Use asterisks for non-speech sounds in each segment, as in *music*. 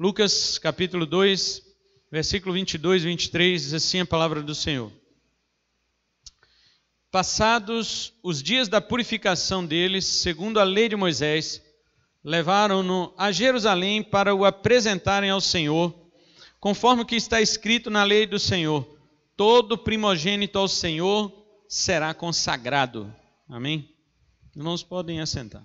Lucas capítulo 2, versículo 22 e 23, diz assim a palavra do Senhor. Passados os dias da purificação deles, segundo a lei de Moisés, levaram-no a Jerusalém para o apresentarem ao Senhor, conforme o que está escrito na lei do Senhor: todo primogênito ao Senhor será consagrado. Amém? Irmãos, podem assentar.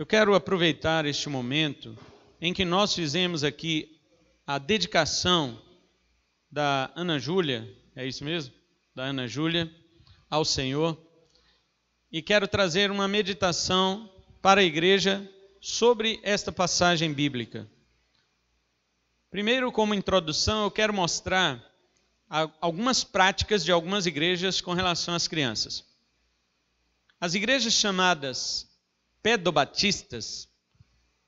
Eu quero aproveitar este momento em que nós fizemos aqui a dedicação da Ana Júlia, é isso mesmo? Da Ana Júlia ao Senhor. E quero trazer uma meditação para a igreja sobre esta passagem bíblica. Primeiro, como introdução, eu quero mostrar algumas práticas de algumas igrejas com relação às crianças. As igrejas chamadas pedobatistas,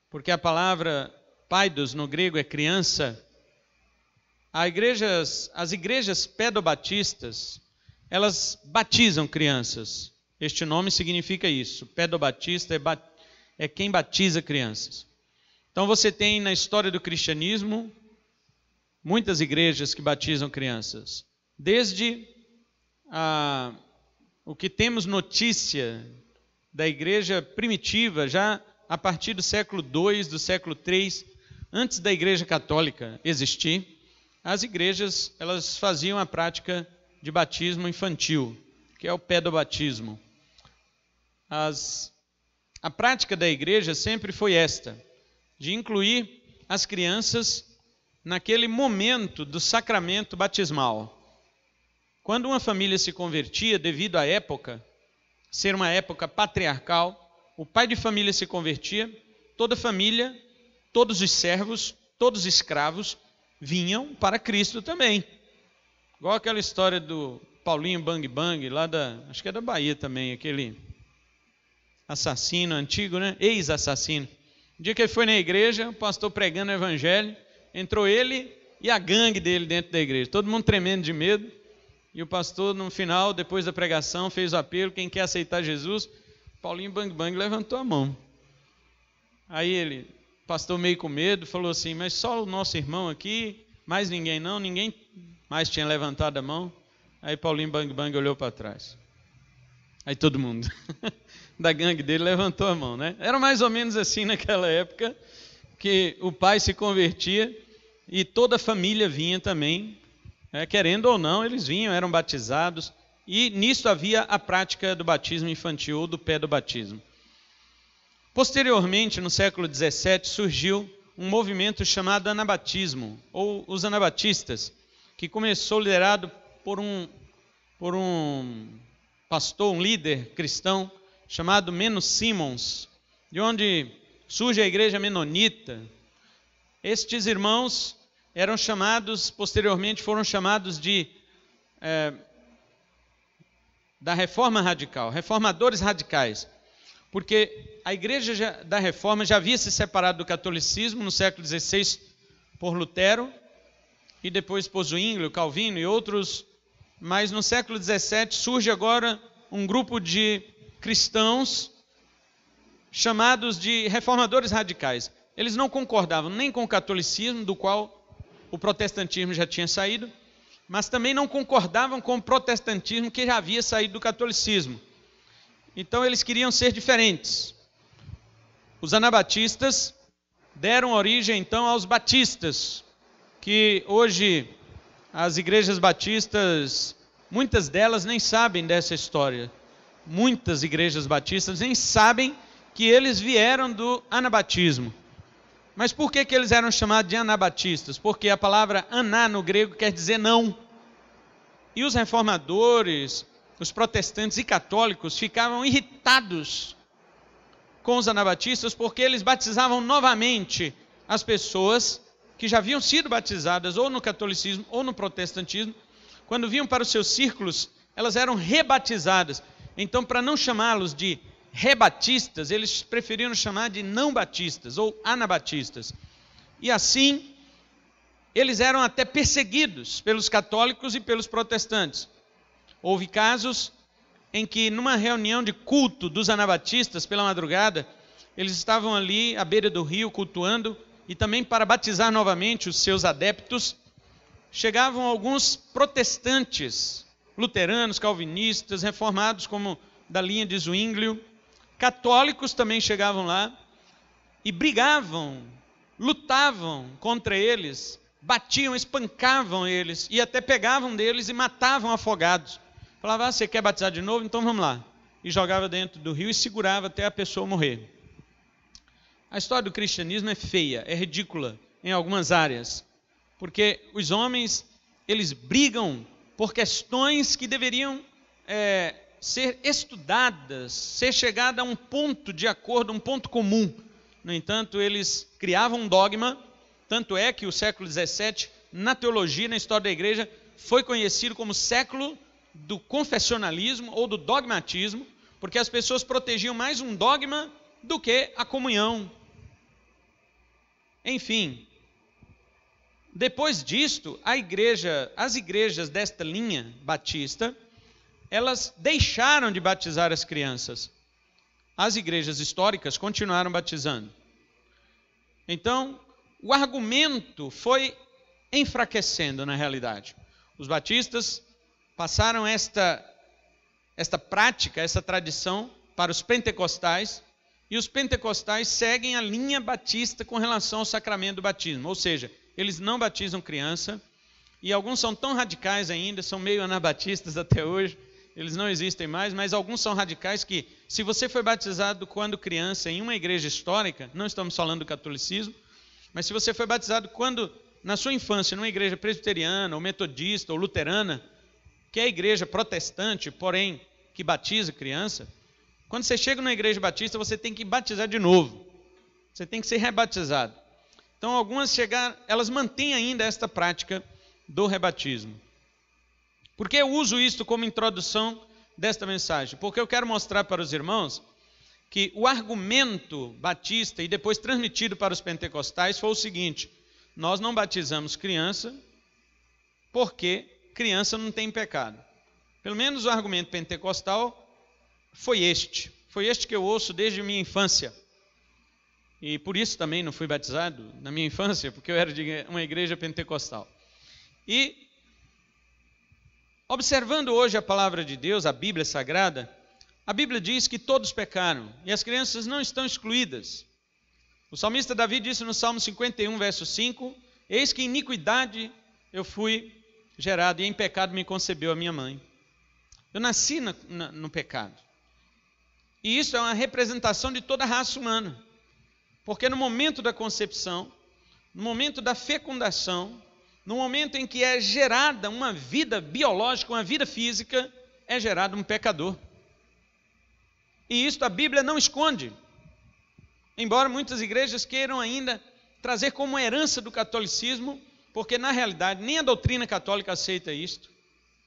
porque a palavra paidos no grego é criança, igrejas, as igrejas pedobatistas, elas batizam crianças. Este nome significa isso. Pedobatista é, bat, é quem batiza crianças. Então você tem na história do cristianismo muitas igrejas que batizam crianças. Desde a, o que temos notícia da igreja primitiva, já a partir do século II, do século III, antes da igreja católica existir, as igrejas elas faziam a prática de batismo infantil, que é o pedobatismo. As, a prática da igreja sempre foi esta, de incluir as crianças naquele momento do sacramento batismal. Quando uma família se convertia, devido à época, ser uma época patriarcal, o pai de família se convertia, toda família, todos os servos, todos os escravos vinham para Cristo também. Igual aquela história do Paulinho Bang Bang, lá da, acho que é da Bahia também, aquele assassino antigo, né? Ex-assassino. O dia que ele foi na igreja, o pastor pregando o evangelho, entrou ele e a gangue dele dentro da igreja, todo mundo tremendo de medo. E o pastor, no final, depois da pregação, fez o apelo: quem quer aceitar Jesus? Paulinho Bang Bang levantou a mão. Aí ele, pastor meio com medo, falou assim: Mas só o nosso irmão aqui, mais ninguém não, ninguém mais tinha levantado a mão. Aí Paulinho Bang Bang olhou para trás. Aí todo mundo *laughs* da gangue dele levantou a mão, né? Era mais ou menos assim naquela época que o pai se convertia e toda a família vinha também é, querendo ou não, eles vinham, eram batizados, e nisto havia a prática do batismo infantil ou do pé do batismo. Posteriormente, no século XVII, surgiu um movimento chamado anabatismo, ou os anabatistas, que começou liderado por um, por um pastor, um líder cristão, chamado Menos Simons, de onde surge a igreja menonita. Estes irmãos eram chamados, posteriormente foram chamados de é, da reforma radical, reformadores radicais, porque a igreja já, da reforma já havia se separado do catolicismo no século XVI por Lutero e depois por Zwinglio, Calvino e outros, mas no século XVII surge agora um grupo de cristãos chamados de reformadores radicais. Eles não concordavam nem com o catolicismo, do qual o protestantismo já tinha saído, mas também não concordavam com o protestantismo que já havia saído do catolicismo. Então eles queriam ser diferentes. Os anabatistas deram origem então aos batistas, que hoje as igrejas batistas, muitas delas nem sabem dessa história. Muitas igrejas batistas nem sabem que eles vieram do anabatismo. Mas por que, que eles eram chamados de anabatistas? Porque a palavra aná no grego quer dizer não. E os reformadores, os protestantes e católicos ficavam irritados com os anabatistas porque eles batizavam novamente as pessoas que já haviam sido batizadas ou no catolicismo ou no protestantismo. Quando vinham para os seus círculos, elas eram rebatizadas. Então, para não chamá-los de rebatistas, eles preferiram chamar de não batistas ou anabatistas. E assim, eles eram até perseguidos pelos católicos e pelos protestantes. Houve casos em que, numa reunião de culto dos anabatistas pela madrugada, eles estavam ali à beira do rio cultuando e também para batizar novamente os seus adeptos, chegavam alguns protestantes, luteranos, calvinistas, reformados, como da linha de Zwinglio, Católicos também chegavam lá e brigavam, lutavam contra eles, batiam, espancavam eles e até pegavam deles e matavam afogados. Falava, ah, você quer batizar de novo? Então vamos lá. E jogava dentro do rio e segurava até a pessoa morrer. A história do cristianismo é feia, é ridícula em algumas áreas, porque os homens eles brigam por questões que deveriam é, ser estudadas, ser chegada a um ponto de acordo, um ponto comum. No entanto, eles criavam um dogma, tanto é que o século XVII, na teologia, na história da igreja, foi conhecido como século do confessionalismo ou do dogmatismo, porque as pessoas protegiam mais um dogma do que a comunhão. Enfim, depois disto, igreja, as igrejas desta linha batista, elas deixaram de batizar as crianças. As igrejas históricas continuaram batizando. Então, o argumento foi enfraquecendo na realidade. Os batistas passaram esta, esta prática, essa tradição para os pentecostais, e os pentecostais seguem a linha batista com relação ao sacramento do batismo, ou seja, eles não batizam criança, e alguns são tão radicais ainda, são meio anabatistas até hoje, eles não existem mais, mas alguns são radicais que, se você foi batizado quando criança em uma igreja histórica, não estamos falando do catolicismo, mas se você foi batizado quando, na sua infância, numa igreja presbiteriana, ou metodista, ou luterana, que é a igreja protestante, porém que batiza criança, quando você chega na igreja batista, você tem que batizar de novo. Você tem que ser rebatizado. Então, algumas chegaram, elas mantêm ainda esta prática do rebatismo. Por que eu uso isto como introdução desta mensagem? Porque eu quero mostrar para os irmãos que o argumento batista e depois transmitido para os pentecostais foi o seguinte: nós não batizamos criança porque criança não tem pecado. Pelo menos o argumento pentecostal foi este. Foi este que eu ouço desde minha infância. E por isso também não fui batizado na minha infância, porque eu era de uma igreja pentecostal. E Observando hoje a palavra de Deus, a Bíblia Sagrada, a Bíblia diz que todos pecaram e as crianças não estão excluídas. O salmista Davi disse no Salmo 51, verso 5: Eis que em iniquidade eu fui gerado e em pecado me concebeu a minha mãe. Eu nasci no, no, no pecado. E isso é uma representação de toda a raça humana. Porque no momento da concepção, no momento da fecundação, no momento em que é gerada uma vida biológica, uma vida física, é gerado um pecador. E isto a Bíblia não esconde. Embora muitas igrejas queiram ainda trazer como herança do catolicismo, porque na realidade nem a doutrina católica aceita isto,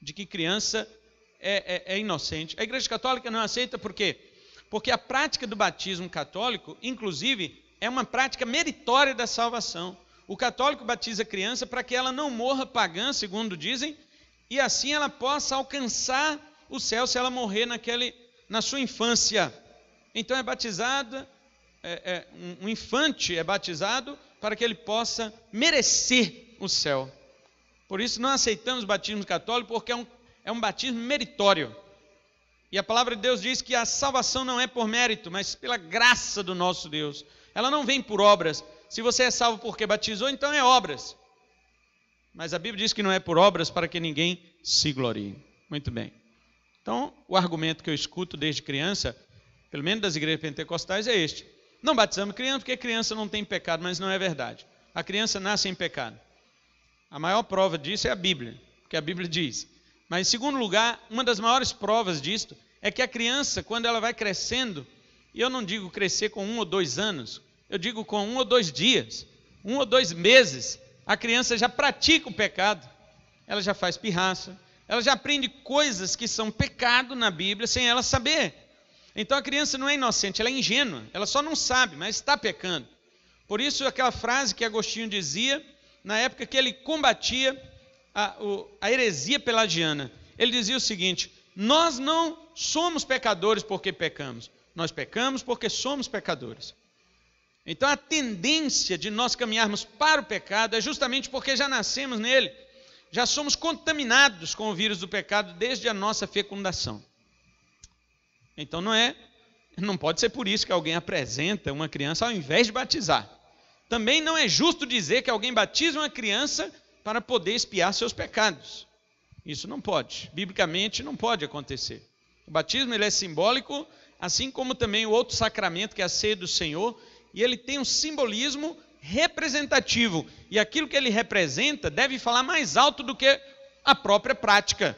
de que criança é, é, é inocente. A igreja católica não aceita por quê? Porque a prática do batismo católico, inclusive, é uma prática meritória da salvação. O católico batiza a criança para que ela não morra pagã, segundo dizem, e assim ela possa alcançar o céu se ela morrer naquele, na sua infância. Então é batizada, é, é, um, infante é batizado para que ele possa merecer o céu. Por isso não aceitamos o batismo católico, porque é um, é um batismo meritório. E a palavra de Deus diz que a salvação não é por mérito, mas pela graça do nosso Deus. Ela não vem por obras, se você é salvo porque batizou, então é obras. Mas a Bíblia diz que não é por obras para que ninguém se glorie. Muito bem. Então, o argumento que eu escuto desde criança, pelo menos das igrejas pentecostais, é este: não batizamos criança porque criança não tem pecado, mas não é verdade. A criança nasce em pecado. A maior prova disso é a Bíblia, porque a Bíblia diz. Mas, em segundo lugar, uma das maiores provas disto é que a criança, quando ela vai crescendo, e eu não digo crescer com um ou dois anos, eu digo com um ou dois dias, um ou dois meses, a criança já pratica o pecado, ela já faz pirraça, ela já aprende coisas que são pecado na Bíblia sem ela saber. Então a criança não é inocente, ela é ingênua, ela só não sabe, mas está pecando. Por isso, aquela frase que Agostinho dizia, na época que ele combatia a, o, a heresia pelagiana, ele dizia o seguinte: Nós não somos pecadores porque pecamos, nós pecamos porque somos pecadores. Então a tendência de nós caminharmos para o pecado é justamente porque já nascemos nele, já somos contaminados com o vírus do pecado desde a nossa fecundação. Então não é, não pode ser por isso que alguém apresenta uma criança ao invés de batizar. Também não é justo dizer que alguém batiza uma criança para poder espiar seus pecados. Isso não pode, biblicamente não pode acontecer. O batismo ele é simbólico, assim como também o outro sacramento que é a ceia do Senhor, e ele tem um simbolismo representativo. E aquilo que ele representa deve falar mais alto do que a própria prática.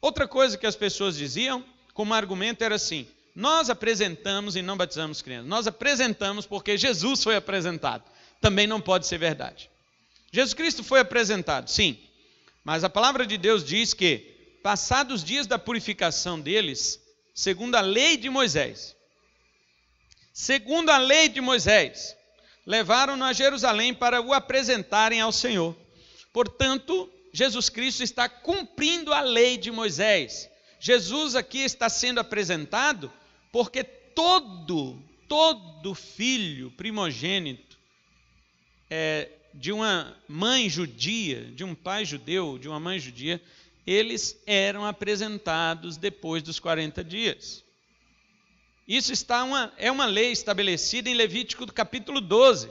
Outra coisa que as pessoas diziam como argumento era assim: nós apresentamos e não batizamos crianças. Nós apresentamos porque Jesus foi apresentado. Também não pode ser verdade. Jesus Cristo foi apresentado, sim. Mas a palavra de Deus diz que, passados os dias da purificação deles, segundo a lei de Moisés, segundo a lei de Moisés, levaram-no a Jerusalém para o apresentarem ao Senhor. Portanto, Jesus Cristo está cumprindo a lei de Moisés. Jesus aqui está sendo apresentado porque todo, todo filho primogênito é, de uma mãe judia, de um pai judeu, de uma mãe judia, eles eram apresentados depois dos 40 dias. Isso está uma, é uma lei estabelecida em Levítico capítulo 12.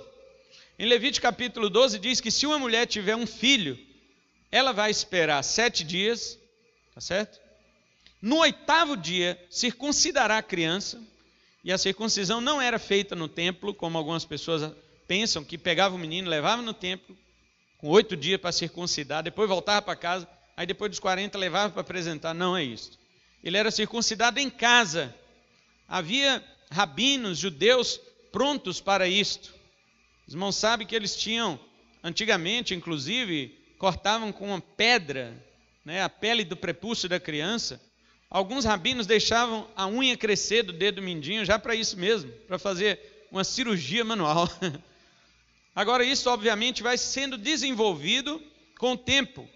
Em Levítico capítulo 12 diz que se uma mulher tiver um filho, ela vai esperar sete dias, tá certo? No oitavo dia, circuncidará a criança, e a circuncisão não era feita no templo, como algumas pessoas pensam, que pegava o menino, levava no templo, com oito dias para circuncidar, depois voltava para casa, aí depois dos 40 levava para apresentar. Não é isso. Ele era circuncidado em casa, Havia rabinos judeus prontos para isto. Os irmãos sabem que eles tinham, antigamente, inclusive, cortavam com uma pedra né, a pele do prepúcio da criança. Alguns rabinos deixavam a unha crescer do dedo mindinho já para isso mesmo, para fazer uma cirurgia manual. *laughs* Agora, isso obviamente vai sendo desenvolvido com o tempo.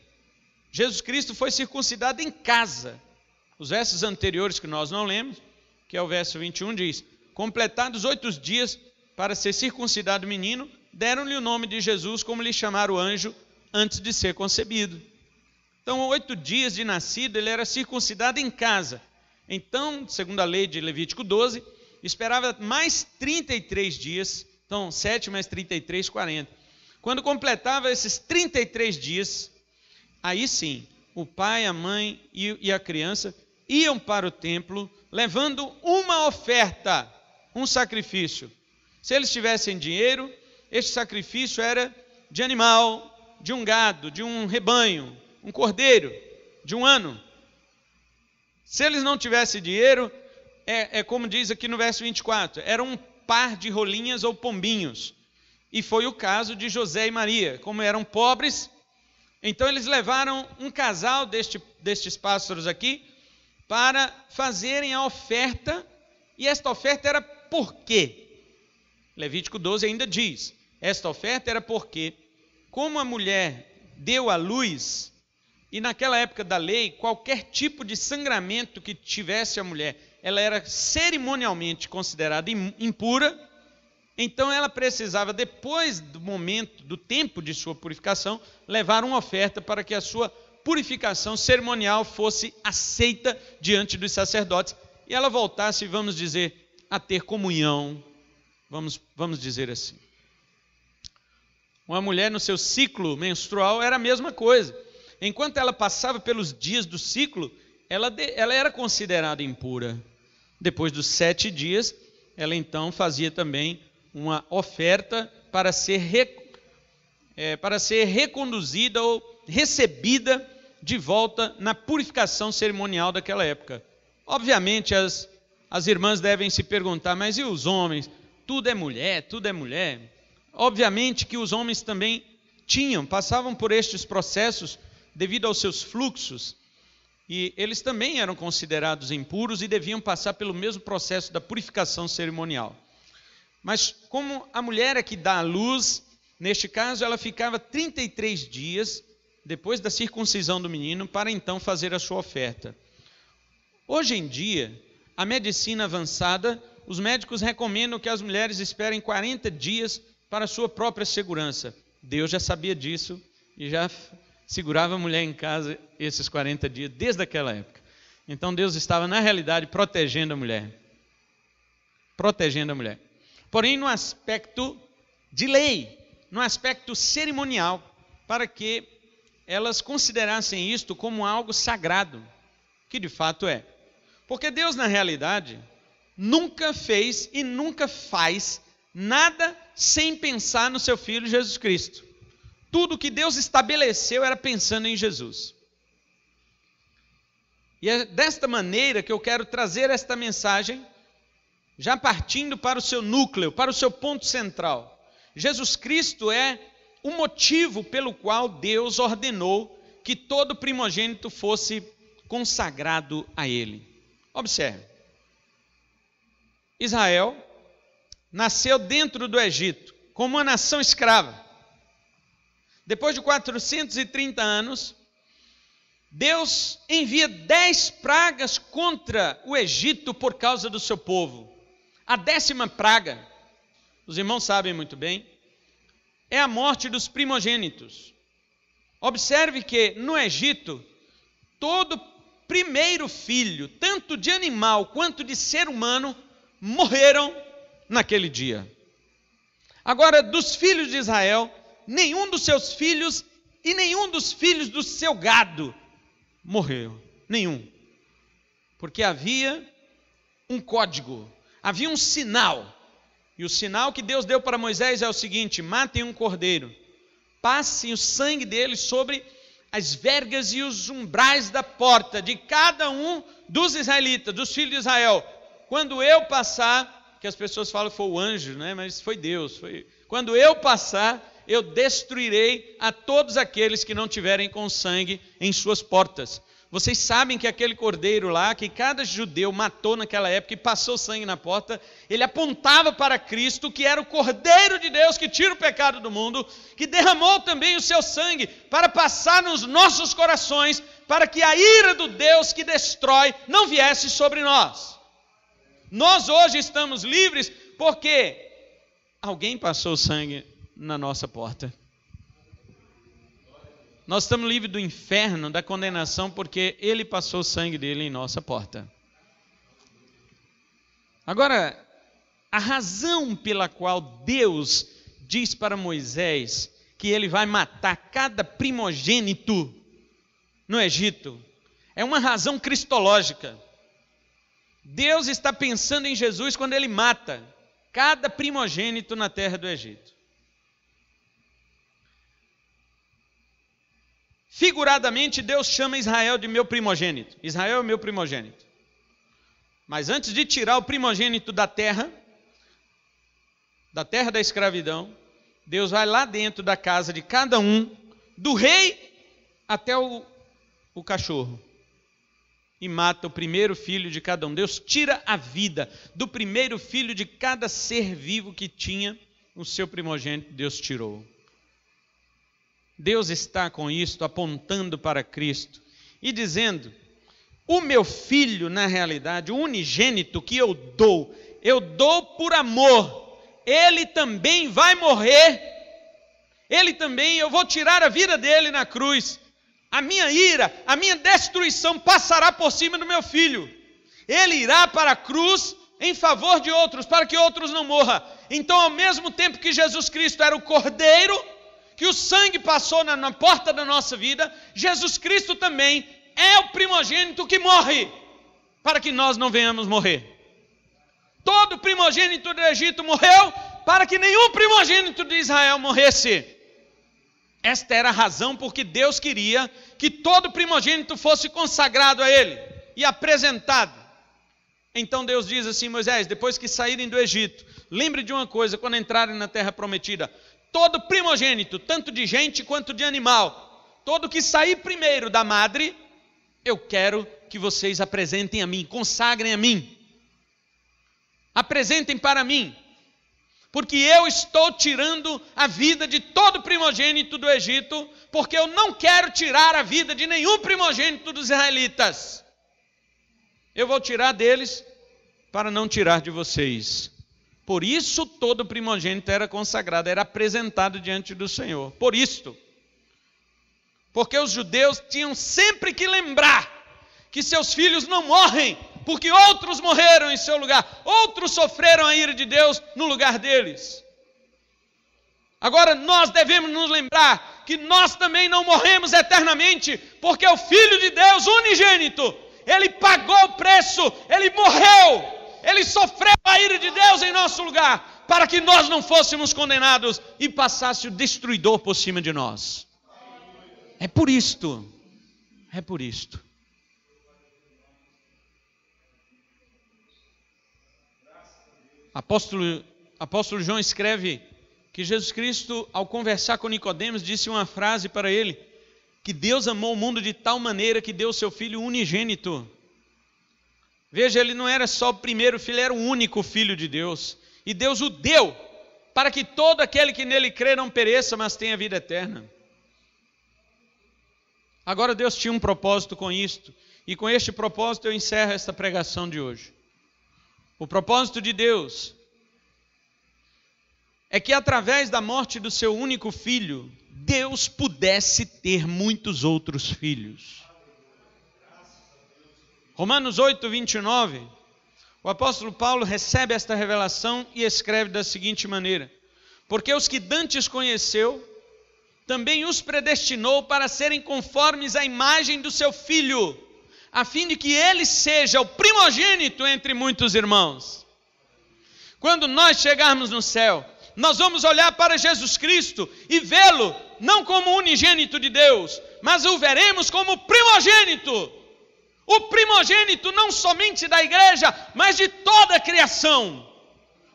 Jesus Cristo foi circuncidado em casa. Os versos anteriores que nós não lemos, que é o verso 21, diz: Completados oito dias para ser circuncidado o menino, deram-lhe o nome de Jesus, como lhe chamaram o anjo, antes de ser concebido. Então, oito dias de nascido, ele era circuncidado em casa. Então, segundo a lei de Levítico 12, esperava mais 33 dias. Então, 7 mais 33, 40. Quando completava esses 33 dias, aí sim, o pai, a mãe e a criança iam para o templo levando uma oferta, um sacrifício. Se eles tivessem dinheiro, este sacrifício era de animal, de um gado, de um rebanho, um cordeiro, de um ano. Se eles não tivessem dinheiro, é, é como diz aqui no verso 24: era um par de rolinhas ou pombinhos. E foi o caso de José e Maria. Como eram pobres, então eles levaram um casal deste, destes pássaros aqui para fazerem a oferta, e esta oferta era por quê? Levítico 12 ainda diz: esta oferta era porque, como a mulher deu à luz, e naquela época da lei, qualquer tipo de sangramento que tivesse a mulher, ela era cerimonialmente considerada impura, então ela precisava, depois do momento, do tempo de sua purificação, levar uma oferta para que a sua purificação cerimonial fosse aceita diante dos sacerdotes e ela voltasse, vamos dizer, a ter comunhão, vamos, vamos dizer assim. Uma mulher no seu ciclo menstrual era a mesma coisa. Enquanto ela passava pelos dias do ciclo, ela, de, ela era considerada impura. Depois dos sete dias, ela então fazia também uma oferta para ser, re, é, para ser reconduzida ou recebida de volta na purificação cerimonial daquela época. Obviamente, as, as irmãs devem se perguntar, mas e os homens? Tudo é mulher, tudo é mulher. Obviamente que os homens também tinham, passavam por estes processos devido aos seus fluxos. E eles também eram considerados impuros e deviam passar pelo mesmo processo da purificação cerimonial. Mas como a mulher é que dá a luz, neste caso ela ficava 33 dias depois da circuncisão do menino, para então fazer a sua oferta. Hoje em dia, a medicina avançada, os médicos recomendam que as mulheres esperem 40 dias para sua própria segurança. Deus já sabia disso e já segurava a mulher em casa esses 40 dias desde aquela época. Então Deus estava, na realidade, protegendo a mulher. Protegendo a mulher. Porém, no aspecto de lei, no aspecto cerimonial, para que elas considerassem isto como algo sagrado, que de fato é. Porque Deus, na realidade, nunca fez e nunca faz nada sem pensar no seu filho Jesus Cristo. Tudo que Deus estabeleceu era pensando em Jesus. E é desta maneira que eu quero trazer esta mensagem, já partindo para o seu núcleo, para o seu ponto central. Jesus Cristo é o motivo pelo qual Deus ordenou que todo primogênito fosse consagrado a ele. Observe. Israel nasceu dentro do Egito, como uma nação escrava. Depois de 430 anos, Deus envia dez pragas contra o Egito por causa do seu povo. A décima praga, os irmãos sabem muito bem, é a morte dos primogênitos. Observe que no Egito, todo primeiro filho, tanto de animal quanto de ser humano, morreram naquele dia. Agora, dos filhos de Israel, nenhum dos seus filhos e nenhum dos filhos do seu gado morreu. Nenhum. Porque havia um código, havia um sinal e o sinal que Deus deu para Moisés é o seguinte: matem um cordeiro, passem o sangue dele sobre as vergas e os umbrais da porta de cada um dos israelitas, dos filhos de Israel. Quando eu passar, que as pessoas falam que foi o anjo, né? Mas foi Deus, foi. Quando eu passar, eu destruirei a todos aqueles que não tiverem com sangue em suas portas. Vocês sabem que aquele cordeiro lá, que cada judeu matou naquela época e passou sangue na porta, ele apontava para Cristo, que era o cordeiro de Deus que tira o pecado do mundo, que derramou também o seu sangue para passar nos nossos corações, para que a ira do Deus que destrói não viesse sobre nós. Nós hoje estamos livres porque alguém passou sangue na nossa porta. Nós estamos livres do inferno, da condenação, porque ele passou o sangue dele em nossa porta. Agora, a razão pela qual Deus diz para Moisés que ele vai matar cada primogênito no Egito é uma razão cristológica. Deus está pensando em Jesus quando ele mata cada primogênito na terra do Egito. Figuradamente, Deus chama Israel de meu primogênito. Israel é meu primogênito. Mas antes de tirar o primogênito da terra, da terra da escravidão, Deus vai lá dentro da casa de cada um, do rei até o, o cachorro, e mata o primeiro filho de cada um. Deus tira a vida do primeiro filho de cada ser vivo que tinha o seu primogênito, Deus tirou. Deus está com isto apontando para Cristo e dizendo: O meu filho, na realidade, o unigênito que eu dou, eu dou por amor, ele também vai morrer, ele também, eu vou tirar a vida dele na cruz. A minha ira, a minha destruição passará por cima do meu filho. Ele irá para a cruz em favor de outros, para que outros não morram. Então, ao mesmo tempo que Jesus Cristo era o cordeiro, que o sangue passou na, na porta da nossa vida, Jesus Cristo também é o primogênito que morre, para que nós não venhamos morrer. Todo primogênito do Egito morreu, para que nenhum primogênito de Israel morresse. Esta era a razão porque Deus queria que todo primogênito fosse consagrado a Ele e apresentado. Então Deus diz assim: Moisés, depois que saírem do Egito, lembre de uma coisa: quando entrarem na terra prometida, todo primogênito, tanto de gente quanto de animal, todo que sair primeiro da madre, eu quero que vocês apresentem a mim, consagrem a mim, apresentem para mim, porque eu estou tirando a vida de todo primogênito do Egito, porque eu não quero tirar a vida de nenhum primogênito dos israelitas. Eu vou tirar deles para não tirar de vocês. Por isso todo primogênito era consagrado, era apresentado diante do Senhor. Por isto. Porque os judeus tinham sempre que lembrar que seus filhos não morrem, porque outros morreram em seu lugar, outros sofreram a ira de Deus no lugar deles. Agora nós devemos nos lembrar que nós também não morremos eternamente, porque o Filho de Deus unigênito, ele pagou o preço, ele morreu ele sofreu a ira de Deus em nosso lugar, para que nós não fôssemos condenados e passasse o destruidor por cima de nós. É por isto, é por isto. Apóstolo, apóstolo João escreve que Jesus Cristo, ao conversar com Nicodemos, disse uma frase para ele: que Deus amou o mundo de tal maneira que deu seu Filho unigênito Veja, ele não era só o primeiro filho, ele era o único filho de Deus. E Deus o deu para que todo aquele que nele crê não pereça, mas tenha vida eterna. Agora Deus tinha um propósito com isto, e com este propósito eu encerro esta pregação de hoje. O propósito de Deus é que através da morte do seu único filho, Deus pudesse ter muitos outros filhos. Romanos 8, 29, o apóstolo Paulo recebe esta revelação e escreve da seguinte maneira: Porque os que dantes conheceu, também os predestinou para serem conformes à imagem do seu filho, a fim de que ele seja o primogênito entre muitos irmãos. Quando nós chegarmos no céu, nós vamos olhar para Jesus Cristo e vê-lo não como unigênito de Deus, mas o veremos como primogênito o primogênito não somente da igreja, mas de toda a criação.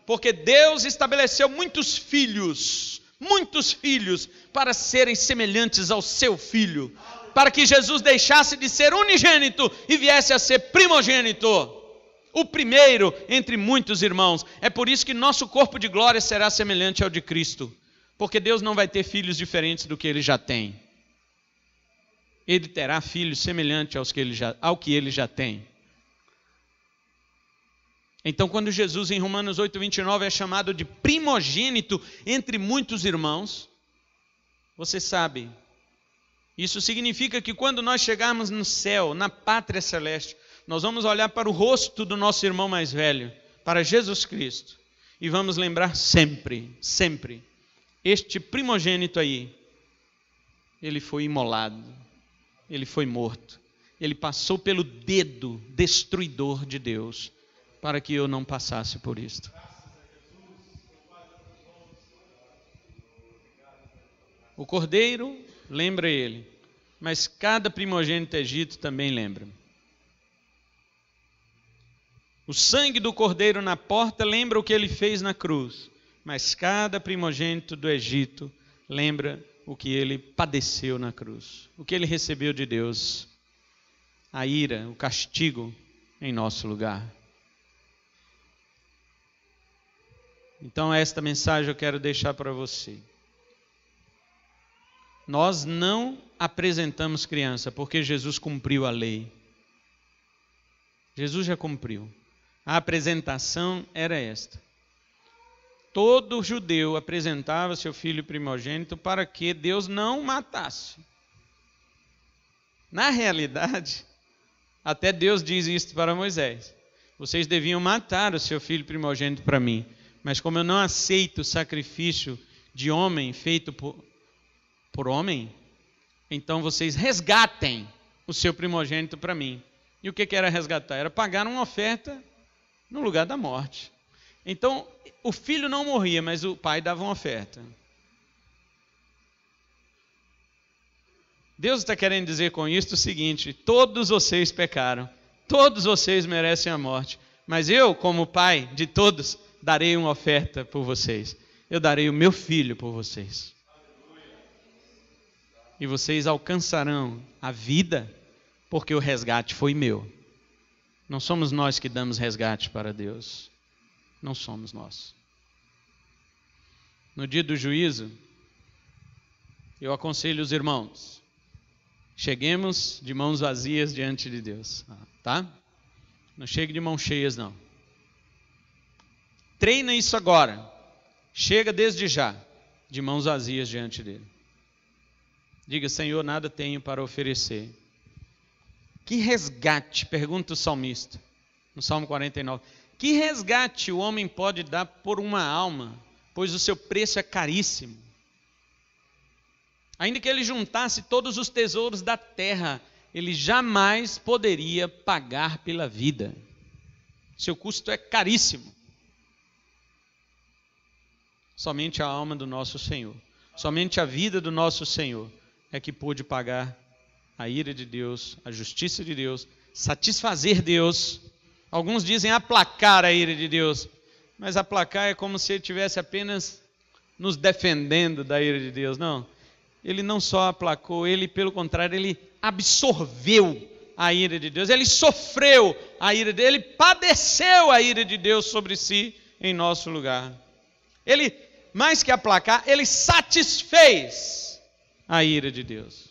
Porque Deus estabeleceu muitos filhos, muitos filhos, para serem semelhantes ao seu filho, para que Jesus deixasse de ser unigênito e viesse a ser primogênito. O primeiro entre muitos irmãos. É por isso que nosso corpo de glória será semelhante ao de Cristo, porque Deus não vai ter filhos diferentes do que ele já tem ele terá filhos semelhantes aos que ele já, ao que ele já tem. Então, quando Jesus, em Romanos 8, 29, é chamado de primogênito entre muitos irmãos, você sabe, isso significa que quando nós chegarmos no céu, na pátria celeste, nós vamos olhar para o rosto do nosso irmão mais velho, para Jesus Cristo, e vamos lembrar sempre, sempre, este primogênito aí, ele foi imolado ele foi morto. Ele passou pelo dedo destruidor de Deus para que eu não passasse por isto. O cordeiro lembra ele, mas cada primogênito egito também lembra. O sangue do cordeiro na porta lembra o que ele fez na cruz, mas cada primogênito do Egito lembra o que ele padeceu na cruz, o que ele recebeu de Deus, a ira, o castigo em nosso lugar. Então, esta mensagem eu quero deixar para você. Nós não apresentamos criança porque Jesus cumpriu a lei. Jesus já cumpriu. A apresentação era esta todo judeu apresentava seu filho primogênito para que Deus não o matasse. Na realidade, até Deus diz isto para Moisés: Vocês deviam matar o seu filho primogênito para mim, mas como eu não aceito o sacrifício de homem feito por, por homem, então vocês resgatem o seu primogênito para mim. E o que era resgatar? Era pagar uma oferta no lugar da morte. Então, o filho não morria, mas o pai dava uma oferta. Deus está querendo dizer com isto o seguinte: todos vocês pecaram, todos vocês merecem a morte, mas eu, como pai de todos, darei uma oferta por vocês. Eu darei o meu filho por vocês. E vocês alcançarão a vida, porque o resgate foi meu. Não somos nós que damos resgate para Deus não somos nós. No dia do juízo, eu aconselho os irmãos, cheguemos de mãos vazias diante de Deus, tá? Não chegue de mãos cheias, não. Treina isso agora. Chega desde já, de mãos vazias diante dele. Diga, Senhor, nada tenho para oferecer. Que resgate, pergunta o salmista, no Salmo 49. Que resgate o homem pode dar por uma alma, pois o seu preço é caríssimo? Ainda que ele juntasse todos os tesouros da terra, ele jamais poderia pagar pela vida. Seu custo é caríssimo. Somente a alma do nosso Senhor, somente a vida do nosso Senhor é que pôde pagar a ira de Deus, a justiça de Deus, satisfazer Deus Alguns dizem aplacar a ira de Deus, mas aplacar é como se ele tivesse apenas nos defendendo da ira de Deus. Não, ele não só aplacou, ele, pelo contrário, ele absorveu a ira de Deus, ele sofreu a ira dele, ele padeceu a ira de Deus sobre si em nosso lugar. Ele, mais que aplacar, ele satisfez a ira de Deus.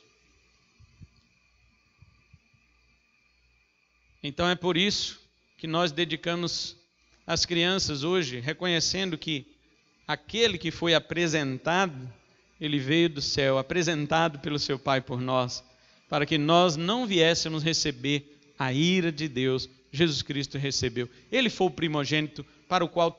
Então é por isso que nós dedicamos às crianças hoje, reconhecendo que aquele que foi apresentado, ele veio do céu, apresentado pelo seu Pai por nós, para que nós não viéssemos receber a ira de Deus, Jesus Cristo recebeu. Ele foi o primogênito para o qual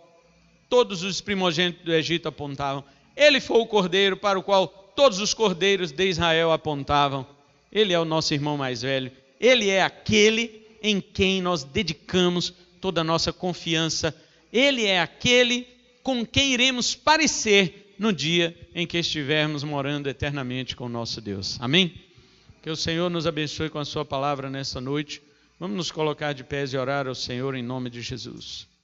todos os primogênitos do Egito apontavam. Ele foi o cordeiro para o qual todos os cordeiros de Israel apontavam. Ele é o nosso irmão mais velho. Ele é aquele em quem nós dedicamos toda a nossa confiança. Ele é aquele com quem iremos parecer no dia em que estivermos morando eternamente com o nosso Deus. Amém? Que o Senhor nos abençoe com a Sua palavra nesta noite. Vamos nos colocar de pés e orar ao Senhor em nome de Jesus.